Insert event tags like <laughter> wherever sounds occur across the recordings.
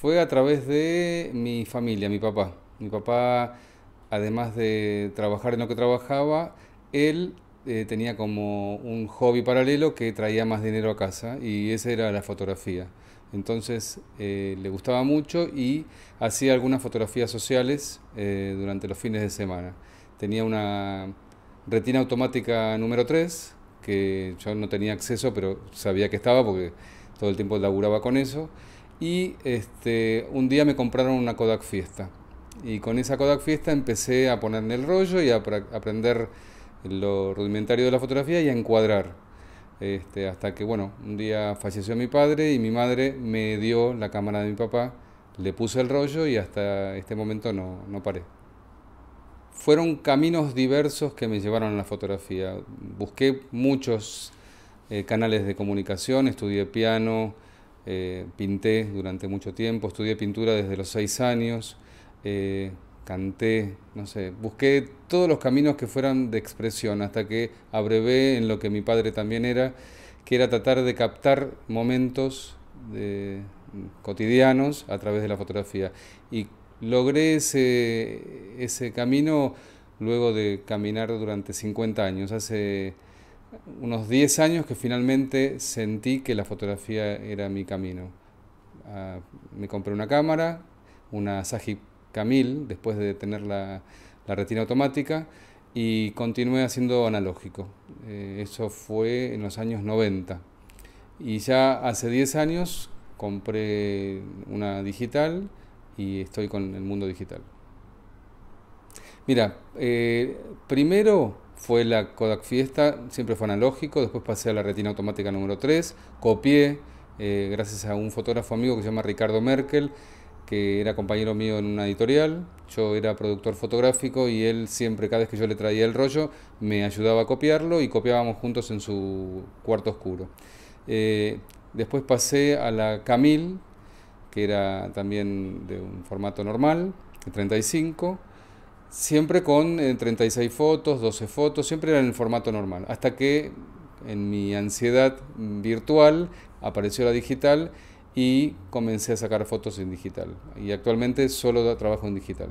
Fue a través de mi familia, mi papá. Mi papá, además de trabajar en lo que trabajaba, él eh, tenía como un hobby paralelo que traía más dinero a casa y esa era la fotografía. Entonces eh, le gustaba mucho y hacía algunas fotografías sociales eh, durante los fines de semana. Tenía una retina automática número 3 que yo no tenía acceso pero sabía que estaba porque todo el tiempo laburaba con eso y este, un día me compraron una Kodak Fiesta. Y con esa Kodak Fiesta empecé a ponerme el rollo y a aprender lo rudimentario de la fotografía y a encuadrar. Este, hasta que, bueno, un día falleció mi padre y mi madre me dio la cámara de mi papá, le puse el rollo y hasta este momento no, no paré. Fueron caminos diversos que me llevaron a la fotografía. Busqué muchos eh, canales de comunicación, estudié piano, eh, pinté durante mucho tiempo, estudié pintura desde los seis años, eh, canté, no sé, busqué todos los caminos que fueran de expresión hasta que abrevé en lo que mi padre también era, que era tratar de captar momentos cotidianos a través de la fotografía. Y logré ese, ese camino luego de caminar durante 50 años. Hace unos 10 años que finalmente sentí que la fotografía era mi camino. Ah, me compré una cámara, una Saji Camil, después de tener la, retina automática, y continué haciendo analógico. Eh, eso fue en los años 90. Y ya hace 10 años compré una digital y estoy con el mundo digital. Mira, eh, primero fue la Kodak Fiesta, siempre fue analógico, después pasé a la retina automática número 3, copié, eh, gracias a un fotógrafo amigo que se llama Ricardo Merkel, que era compañero mío en una editorial, yo era productor fotográfico y él siempre, cada vez que yo le traía el rollo, me ayudaba a copiarlo y copiábamos juntos en su cuarto oscuro. Eh, después pasé a la Camille, que era también de un formato normal, de 35, siempre con 36 eh, fotos, 12 fotos, siempre era en el formato normal, hasta que en mi ansiedad virtual apareció la digital y comencé a sacar fotos en digital. Y actualmente solo trabajo en digital.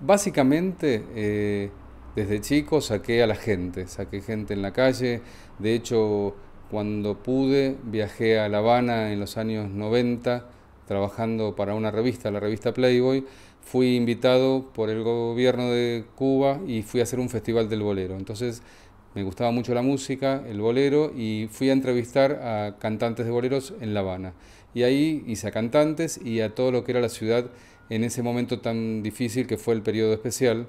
Básicamente, eh, desde chico saqué a la gente, saqué gente en la calle. De hecho, cuando pude, viajé a La Habana en los años 90 trabajando para una revista, la revista Playboy fui invitado por el gobierno de Cuba y fui a hacer un festival del bolero. Entonces me gustaba mucho la música, el bolero, y fui a entrevistar a cantantes de boleros en La Habana. Y ahí hice a cantantes y a todo lo que era la ciudad en ese momento tan difícil que fue el periodo especial,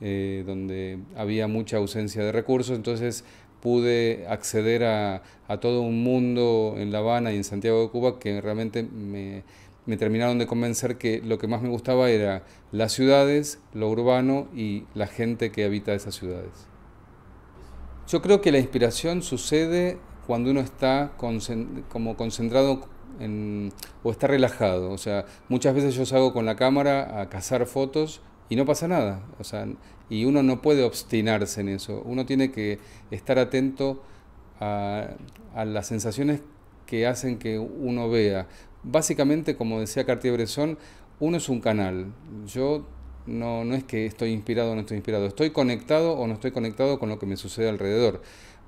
eh, donde había mucha ausencia de recursos, entonces pude acceder a todo un mundo en La Habana y en Santiago de Cuba que realmente me, me terminaron de convencer que lo que más me gustaba era las ciudades, lo urbano y la gente que habita esas ciudades. Yo creo que la inspiración sucede cuando uno está como concentrado en, o está relajado. O sea, muchas veces yo salgo con la cámara a cazar fotos y no pasa nada. O sea, y uno no puede obstinarse en eso. Uno tiene que estar atento a las sensaciones que hacen que uno vea. Básicamente, como decía Cartier-Bresson, uno es un canal. Yo no, es que estoy inspirado o no estoy inspirado, estoy conectado o no estoy conectado con lo que me sucede alrededor.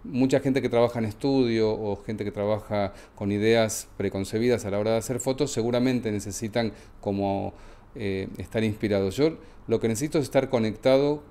Mucha gente que trabaja en estudio o gente que trabaja con ideas preconcebidas a la hora de hacer fotos seguramente necesitan como eh, estar inspirados. Yo lo que necesito es estar conectado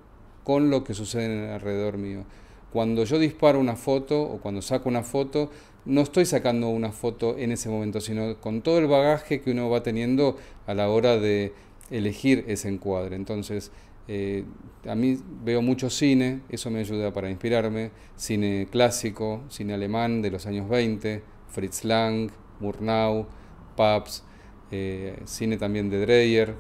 con lo que sucede alrededor mío. Cuando yo disparo una foto o cuando saco una foto, no estoy sacando una foto en ese momento, sino con todo el bagaje que uno va teniendo a la hora de elegir ese encuadre. Entonces, eh, a mí veo mucho cine, eso me ayuda para inspirarme, cine clásico, cine alemán de los años 20, Fritz Lang, Murnau, Pabst, eh, cine también de Dreyer,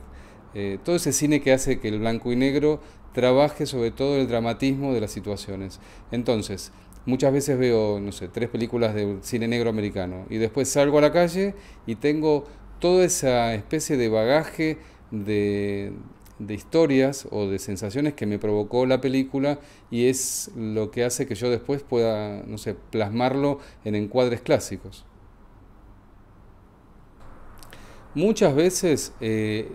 eh, todo ese cine que hace que el blanco y negro trabaje sobre todo el dramatismo de las situaciones. Entonces, Muchas veces veo, no sé, tres películas de cine negro americano y después salgo a la calle y tengo toda esa especie de bagaje de, historias o de sensaciones que me provocó la película y es lo que hace que yo después pueda, no sé, plasmarlo en encuadres clásicos. Muchas veces eh,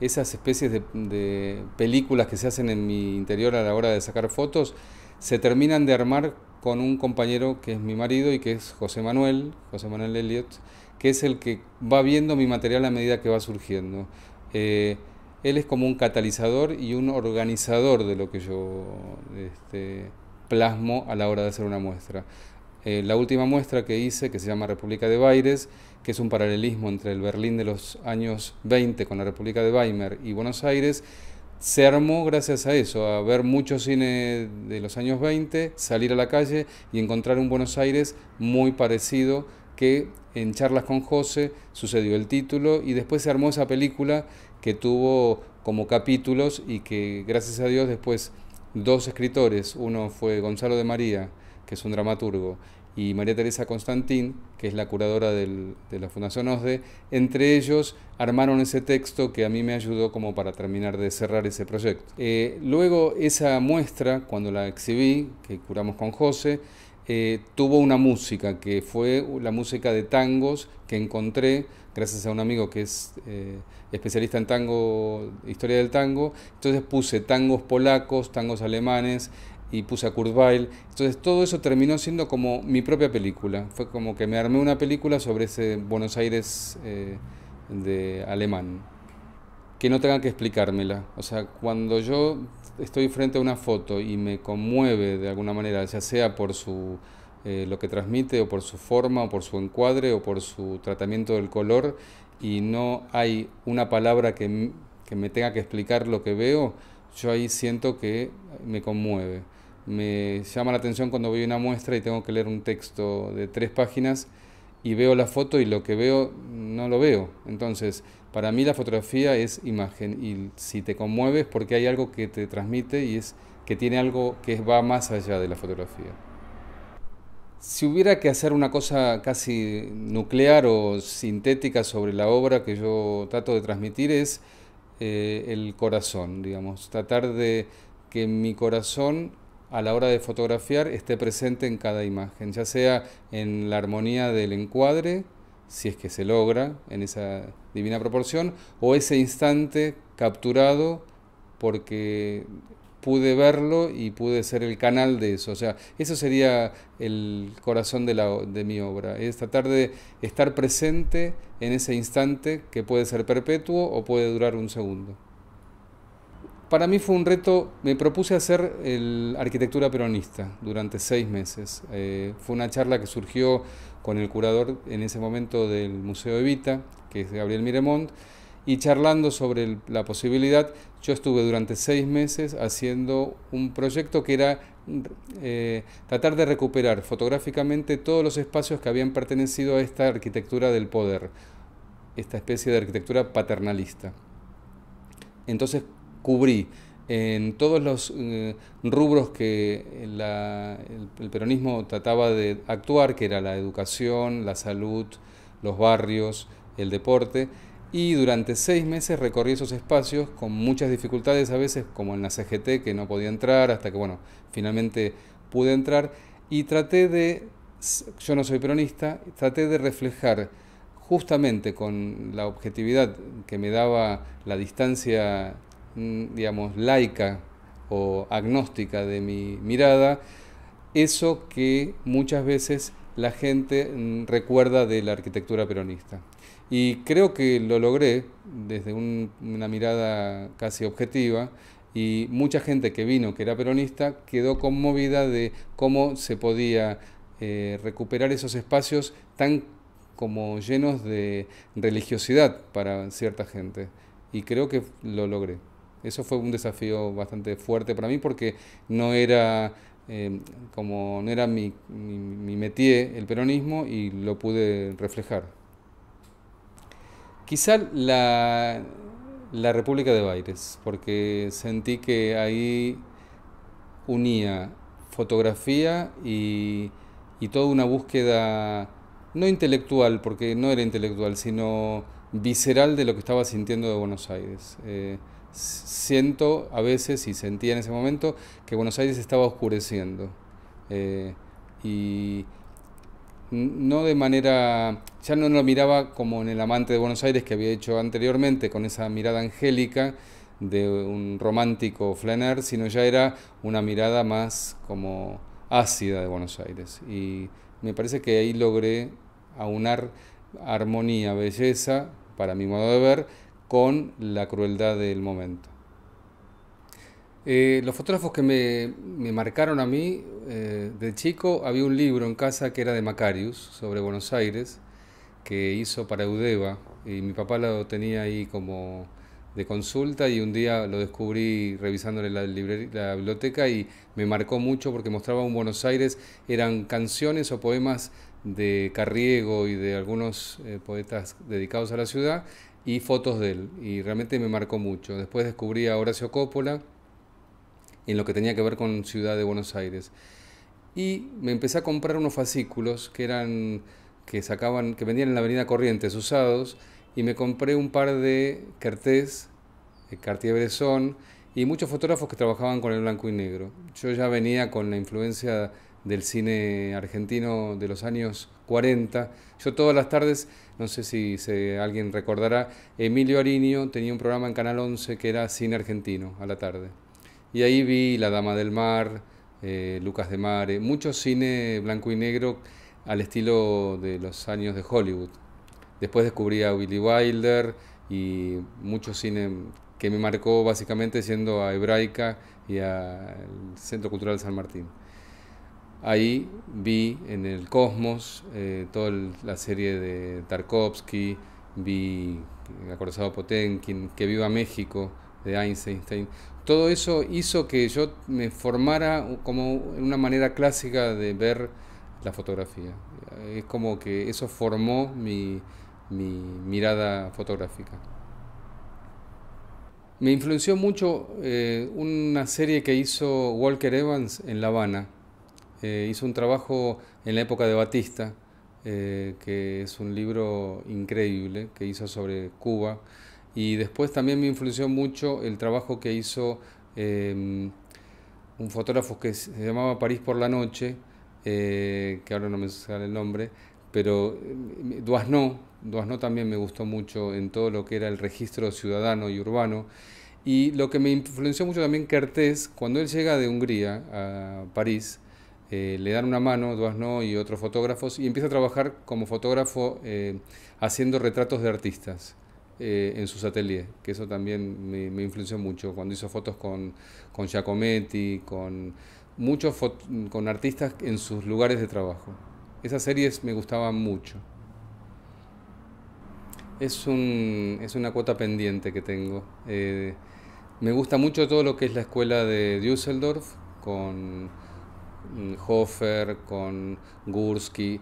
esas especies de películas que se hacen en mi interior a la hora de sacar fotos se terminan de armar con un compañero que es mi marido y que es José Manuel, José Manuel Elliot, que es el que va viendo mi material a medida que va surgiendo. Eh, él es como un catalizador y un organizador de lo que yo este, plasmo a la hora de hacer una muestra. Eh, la última muestra que hice, que se llama República de Baires, que es un paralelismo entre el Berlín de los años 20 con la República de Weimar y Buenos Aires, se armó gracias a eso, a ver mucho cine de los años 20, salir a la calle y encontrar un Buenos Aires muy parecido que en charlas con José sucedió el título y después se armó esa película que tuvo como capítulos y que gracias a Dios después dos escritores, uno fue Gonzalo de María, que es un dramaturgo, y María Teresa Constantín, que es la curadora de la Fundación OSDE, entre ellos armaron ese texto que a mí me ayudó como para terminar de cerrar ese proyecto. Eh, luego esa muestra, cuando la exhibí, que curamos con José, eh, tuvo una música que fue la música de tangos que encontré gracias a un amigo que es eh, especialista en tango, historia del tango. Entonces puse tangos polacos, tangos alemanes, y puse a Kurt Weill. Entonces todo eso terminó siendo como mi propia película. Fue como que me armé una película sobre ese Buenos Aires eh, de alemán. Que no tengan que explicármela. O sea, cuando yo estoy frente a una foto y me conmueve de alguna manera, ya sea por su eh, lo que transmite o por su forma o por su encuadre o por su tratamiento del color y no hay una palabra que, que me tenga que explicar lo que veo, yo ahí siento que me conmueve me llama la atención cuando voy a una muestra y tengo que leer un texto de tres páginas y veo la foto y lo que veo no lo veo. Entonces, para mí la fotografía es imagen y si te conmueves porque hay algo que te transmite y es que tiene algo que va más allá de la fotografía. Si hubiera que hacer una cosa casi nuclear o sintética sobre la obra que yo trato de transmitir es eh, el corazón, digamos, tratar de que mi corazón a la hora de fotografiar esté presente en cada imagen, ya sea en la armonía del encuadre, si es que se logra en esa divina proporción, o ese instante capturado porque pude verlo y pude ser el canal de eso. O sea, eso sería el corazón de, la, de mi obra, es tratar de estar presente en ese instante que puede ser perpetuo o puede durar un segundo. Para mí fue un reto, me propuse hacer arquitectura peronista durante seis meses. Eh, fue una charla que surgió con el curador en ese momento del Museo Evita, que es Gabriel Miremont, y charlando sobre la posibilidad, yo estuve durante seis meses haciendo un proyecto que era eh, tratar de recuperar fotográficamente todos los espacios que habían pertenecido a esta arquitectura del poder, esta especie de arquitectura paternalista. Entonces cubrí en todos los eh, rubros que el, peronismo trataba de actuar, que era la educación, la salud, los barrios, el deporte, y durante seis meses recorrí esos espacios con muchas dificultades a veces, como en la CGT, que no podía entrar, hasta que, bueno, finalmente pude entrar, y traté de, yo no soy peronista, traté de reflejar justamente con la objetividad que me daba la distancia Mm, digamos, laica o agnóstica de mi mirada, eso que muchas veces la gente mm, recuerda de la arquitectura peronista. Y creo que lo logré desde una mirada casi objetiva y mucha gente que vino, que era peronista, quedó conmovida de cómo se podía eh, recuperar esos espacios tan como llenos de religiosidad para cierta gente. Y creo que lo logré. Eso fue un desafío bastante fuerte para mí porque no era em, como no era mi, mi, el peronismo y lo pude reflejar. Quizá la, República de Baires, porque sentí que ahí unía fotografía y, toda una búsqueda, no intelectual, porque no era intelectual, sino visceral de lo que estaba sintiendo de Buenos Aires. Eh, siento a veces y sentía en ese momento que Buenos Aires estaba oscureciendo. Eh, y no de manera, ya no lo miraba como en el amante de Buenos Aires que había hecho anteriormente, con esa mirada angélica de un romántico Flaner, sino ya era una mirada más como ácida de Buenos Aires. Y me parece que ahí logré aunar armonía, belleza, para mi modo de ver, con la crueldad del momento. Eh, los fotógrafos que me, marcaron a mí, eh, de chico, había un libro en casa que era de Macarius, sobre Buenos Aires, que hizo para Eudeva, y mi papá lo tenía ahí como de consulta y un día lo descubrí revisándole la, biblioteca y me marcó mucho porque mostraba un Buenos Aires, eran canciones o poemas de Carriego y de algunos eh, poetas dedicados a la ciudad y fotos de él. Y realmente me marcó mucho. Después descubrí a Horacio Coppola en lo que tenía que ver con Ciudad de Buenos Aires. Y me empecé a comprar unos fascículos que eran que sacaban, que vendían en la Avenida Corrientes usados, y me compré un par de Cartés eh, Cartier-Bresson, y muchos fotógrafos que trabajaban con el blanco y negro. Yo ya venía con la influencia del cine argentino de los años 40. Yo todas las tardes, no sé si alguien recordará, Emilio Arinio tenía un programa en Canal 11 que era Cine Argentino a la tarde. Y ahí vi La Dama del Mar, eh, Lucas de Mare, mucho cine blanco y negro al estilo de los años de Hollywood. Después descubrí a Willy Wilder y mucho cine que me marcó básicamente siendo a Hebraica y al Centro Cultural San Martín ahí vi en el cosmos eh, toda la serie de Tarkovsky, vi El eh, Acorazado Potemkin, Que viva México de Einstein. Todo eso hizo que yo me formara como una manera clásica de ver la fotografía. Es como que eso formó mi, mirada fotográfica. Me influenció mucho eh, una serie que hizo Walker Evans en La Habana, eh, hizo un trabajo en la época de Batista, eh, que es un libro increíble que hizo sobre Cuba. Y después también me influenció mucho el trabajo que hizo em, un fotógrafo que se llamaba París por la Noche, eh, que ahora no me sale el nombre, pero Duasno, em, em, Duasno también me gustó mucho en todo lo que era el registro ciudadano y urbano. Y lo que me influenció mucho también Kertész, cuando él llega de Hungría a París, eh, le dan una mano, Duasno y otros fotógrafos, y empieza a trabajar como fotógrafo eh, haciendo retratos de artistas eh, en sus ateliers, que eso también me, influenció mucho, cuando hizo fotos con, con Giacometti, con muchos con artistas en sus lugares de trabajo. Esas series me gustaban mucho. Es, un, es una cuota pendiente que tengo. me gusta mucho todo lo que es la escuela de Düsseldorf, con Mm, Hofer, con Gursky,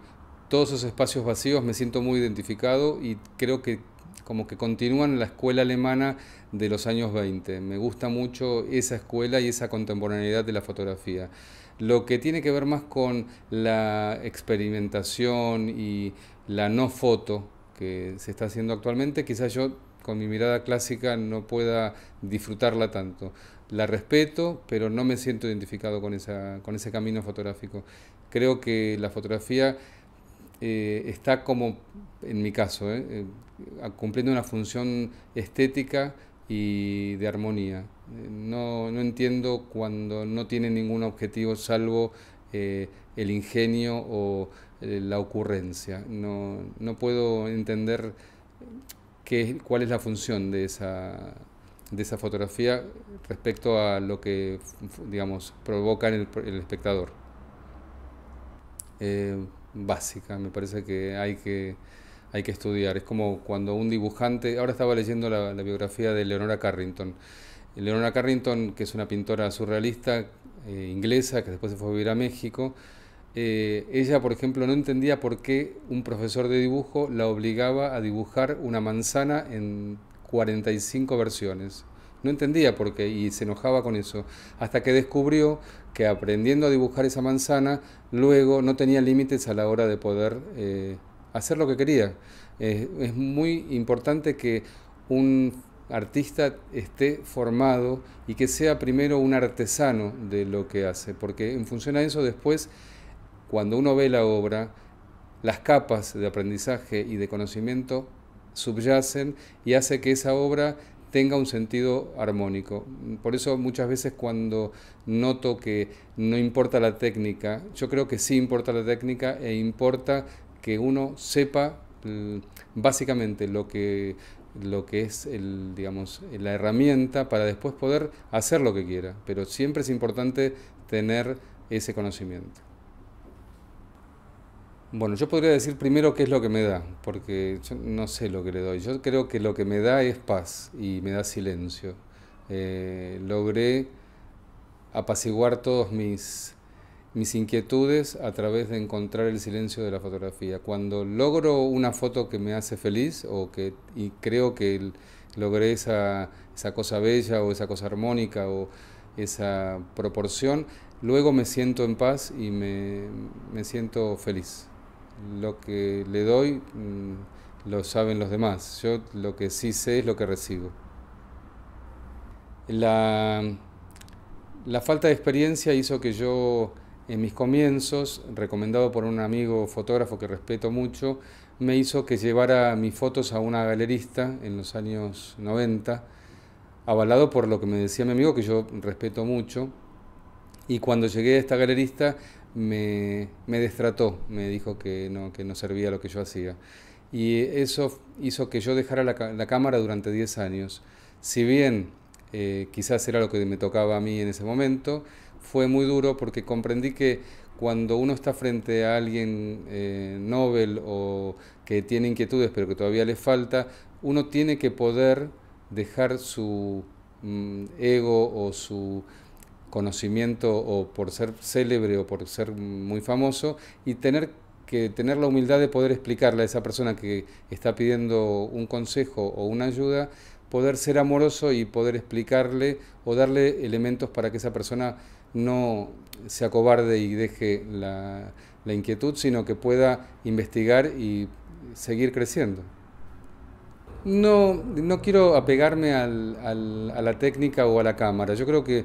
todos esos espacios vacíos me siento muy identificado y creo que como que continúan la escuela alemana de los años 20. Me gusta mucho esa escuela y esa contemporaneidad de la fotografía. Lo que tiene que ver más con la experimentación y la no foto que se está haciendo actualmente, quizás yo con mi mirada clásica no pueda disfrutarla tanto la respeto, pero no me siento identificado con, esa, con ese camino fotográfico. Creo que la fotografía eh, está como, en mi caso, eh, eh, cumpliendo una función estética y de armonía. No, entiendo cuando no tiene ningún objetivo salvo el ingenio o la ocurrencia. No, puedo entender qué, cuál es la función de esa de esa fotografía respecto a lo que, digamos, provoca en el, espectador. Eh, básica, me parece que hay que hay que estudiar. Es como cuando un dibujante, ahora estaba leyendo la, biografía de Leonora Carrington. Leonora Carrington, que es una pintora surrealista eh, inglesa, que después se fue a vivir a México, eh, ella, por ejemplo, no entendía por qué un profesor de dibujo la obligaba a dibujar una manzana en 45 versiones. No entendía por qué y se enojaba con eso, hasta que descubrió que aprendiendo a dibujar esa manzana, luego no tenía límites a la hora de poder eh, hacer lo que quería. Eh, es muy importante que un artista esté formado y que sea primero un artesano de lo que hace, porque en función a eso después, cuando uno ve la obra, las capas de aprendizaje y de conocimiento subyacen y hace que esa obra tenga un sentido armónico. Por eso muchas veces cuando noto que no importa la técnica, yo creo que sí importa la técnica e importa que uno sepa mm, básicamente lo que, lo que es el, digamos, la herramienta para después poder hacer lo que quiera. Pero siempre es importante tener ese conocimiento. Bueno, yo podría decir primero qué es lo que me da, porque yo no sé lo que le doy. Yo creo que lo que me da es paz y me da silencio. Eh, logré apaciguar todas mis, inquietudes a través de encontrar el silencio de la fotografía. Cuando logro una foto que me hace feliz o que, y creo que logré esa, cosa bella o esa cosa armónica o esa proporción, luego me siento en paz y me siento feliz lo que le doy mm, lo saben los demás. Yo lo que sí sé es lo que recibo. La, la falta de experiencia hizo que yo, en mis comienzos, recomendado por un amigo fotógrafo que respeto mucho, me hizo que llevara mis fotos a una galerista en los años 90, avalado por lo que me decía mi amigo, que yo respeto mucho y cuando llegué a esta galerista me, me destrató, me dijo que no, que no servía lo que yo hacía. Y eso hizo que yo dejara la, cámara durante 10 años. Si bien eh, quizás era lo que me tocaba a mí en ese momento, fue muy duro porque comprendí que cuando uno está frente a alguien eh, Nobel o que tiene inquietudes pero que todavía le falta, uno tiene que poder dejar su mm, ego o su conocimiento o por ser célebre o por ser muy famoso y tener que tener la humildad de poder explicarle a esa persona que está pidiendo un consejo o una ayuda, poder ser amoroso y poder explicarle o darle elementos para que esa persona no se acobarde y deje la, inquietud, sino que pueda investigar y seguir creciendo. No, no quiero apegarme al, a la técnica o a la cámara. Yo creo que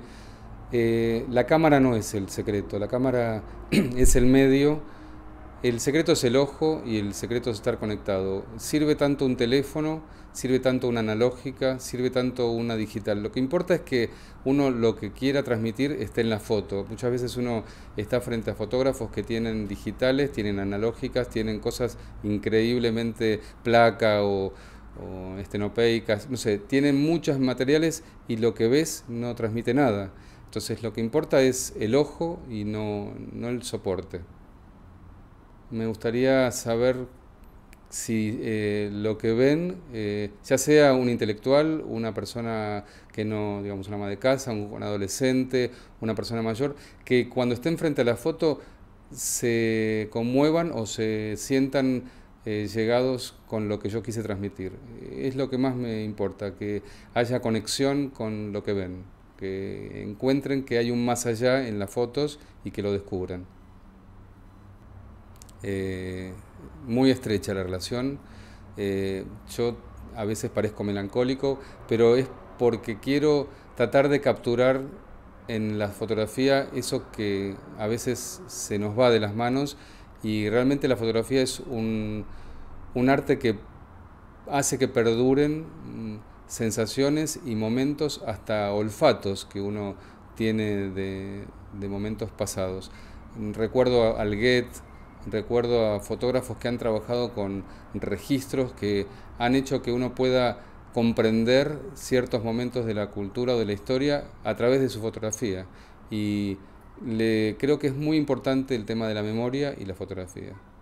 eh, la cámara no es el secreto, la cámara <clears throat> es el medio, el secreto es el ojo y el secreto es estar conectado. Sirve tanto un teléfono, sirve tanto una analógica, sirve tanto una digital. Lo que importa es que uno lo que quiera transmitir esté en la foto. Muchas veces uno está frente a fotógrafos que tienen digitales, tienen analógicas, tienen cosas increíblemente placa o o estenopeicas, no sé, tienen muchos materiales y lo que ves no transmite nada. Entonces lo que importa es el ojo y no, el soporte. Me gustaría saber si eh, lo que ven, eh, ya sea un intelectual, una persona que no, digamos, una madre de casa, un, adolescente, una persona mayor, que cuando estén frente a la foto se conmuevan o se sientan eh, llegados con lo que yo quise transmitir. Es lo que más me importa, que haya conexión con lo que ven que encuentren que hay un más allá en las fotos y que lo descubran. Eh, muy estrecha la relación. Eh, yo a veces parezco melancólico, pero es porque quiero tratar de capturar en la fotografía eso que a veces se nos va de las manos y realmente la fotografía es un, un arte que hace que perduren mm, sensaciones y momentos, hasta olfatos que uno tiene de, momentos pasados. Recuerdo al Goethe, recuerdo a fotógrafos que han trabajado con registros que han hecho que uno pueda comprender ciertos momentos de la cultura o de la historia a través de su fotografía. Y creo que es muy importante el tema de la memoria y la fotografía.